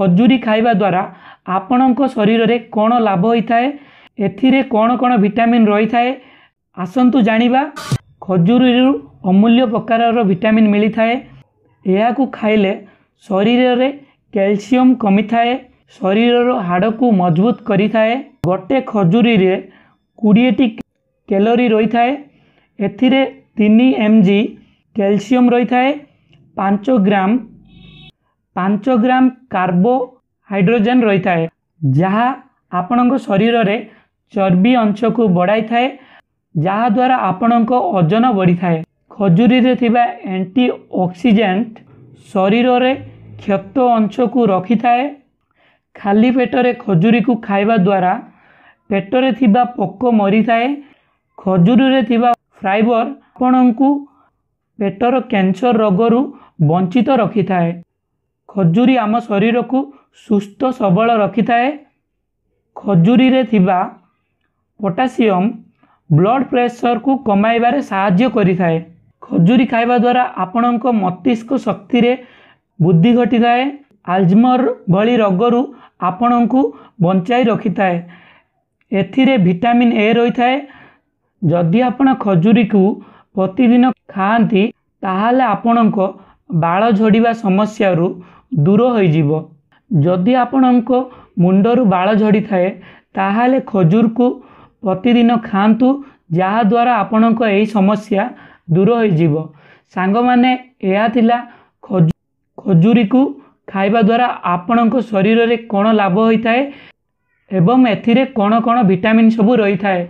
ଖଜୁରୀ ଖାଇବା ଦ୍ୱାରା ଆପଣଙ୍କ ଶରୀରରେ କ'ଣ ଲାଭ ହୋଇଥାଏ ଏଥିରେ କ'ଣ କ'ଣ ଭିଟାମିନ୍ ରହିଥାଏ ଆସନ୍ତୁ ଜାଣିବା ଖଜୁରୀରୁ ଅମୂଲ୍ୟ ପ୍ରକାରର ଭିଟାମିନ୍ ମିଳିଥାଏ ଏହାକୁ ଖାଇଲେ ଶରୀରରେ କ୍ୟାଲସିୟମ୍ କମିଥାଏ ଶରୀରର ହାଡ଼କୁ ମଜବୁତ କରିଥାଏ ଗୋଟେ ଖଜୁରୀରେ କୋଡ଼ିଏଟି କ୍ୟାଲୋରି ରହିଥାଏ ଏଥିରେ ତିନି ଏମ୍ ଜି କ୍ୟାଲସିୟମ ରହିଥାଏ ପାଞ୍ଚ ଗ୍ରାମ ପାଞ୍ଚ ଗ୍ରାମ କାର୍ବୋହାଇଡ୍ରୋଜେନ୍ ରହିଥାଏ ଯାହା ଆପଣଙ୍କ ଶରୀରରେ ଚର୍ବି ଅଂଶକୁ ବଢ଼ାଇଥାଏ ଯାହାଦ୍ୱାରା ଆପଣଙ୍କ ଓଜନ ବଢ଼ିଥାଏ ଖଜୁରୀରେ ଥିବା ଆଣ୍ଟି ଅକ୍ସିଜେଣ୍ଟ ଶରୀରରେ କ୍ଷତ ଅଂଶକୁ ରଖିଥାଏ ଖାଲି ପେଟରେ ଖଜୁରୀକୁ ଖାଇବା ଦ୍ୱାରା ପେଟରେ ଥିବା ପୋକ ମରିଥାଏ ଖଜୁରୀରେ ଥିବା ଫାଇବର ଆପଣଙ୍କୁ ପେଟର କ୍ୟାନ୍ସର ରୋଗରୁ ବଞ୍ଚିତ ରଖିଥାଏ ଖଜୁରୀ ଆମ ଶରୀରକୁ ସୁସ୍ଥ ସବଳ ରଖିଥାଏ ଖଜୁରୀରେ ଥିବା ପଟାସିୟମ ବ୍ଲଡ଼ ପ୍ରେସରକୁ କମାଇବାରେ ସାହାଯ୍ୟ କରିଥାଏ ଖଜୁରୀ ଖାଇବା ଦ୍ୱାରା ଆପଣଙ୍କ ମସ୍ତିଷ୍କ ଶକ୍ତିରେ ବୃଦ୍ଧି ଘଟିଥାଏ ଆଲଜମର ଭଳି ରୋଗରୁ ଆପଣଙ୍କୁ ବଞ୍ଚାଇ ରଖିଥାଏ ଏଥିରେ ଭିଟାମିନ୍ ଏ ରହିଥାଏ ଯଦି ଆପଣ ଖଜୁରୀକୁ ପ୍ରତିଦିନ ଖାଆନ୍ତି ତାହେଲେ ଆପଣଙ୍କ ବାଳ ଝଡ଼ିବା ସମସ୍ୟାରୁ ଦୂର ହୋଇଯିବ ଯଦି ଆପଣଙ୍କ ମୁଣ୍ଡରୁ ବାଳ ଝଡ଼ିଥାଏ ତାହେଲେ ଖଜୁରକୁ ପ୍ରତିଦିନ ଖାଆନ୍ତୁ ଯାହାଦ୍ୱାରା ଆପଣଙ୍କ ଏହି ସମସ୍ୟା ଦୂର ହୋଇଯିବ ସାଙ୍ଗମାନେ ଏହା ଥିଲା ଖଜୁ ଖଜୁରୀକୁ ଖାଇବା ଦ୍ୱାରା ଆପଣଙ୍କ ଶରୀରରେ କ'ଣ ଲାଭ ହୋଇଥାଏ ଏବଂ ଏଥିରେ କ'ଣ କ'ଣ ଭିଟାମିନ୍ ସବୁ ରହିଥାଏ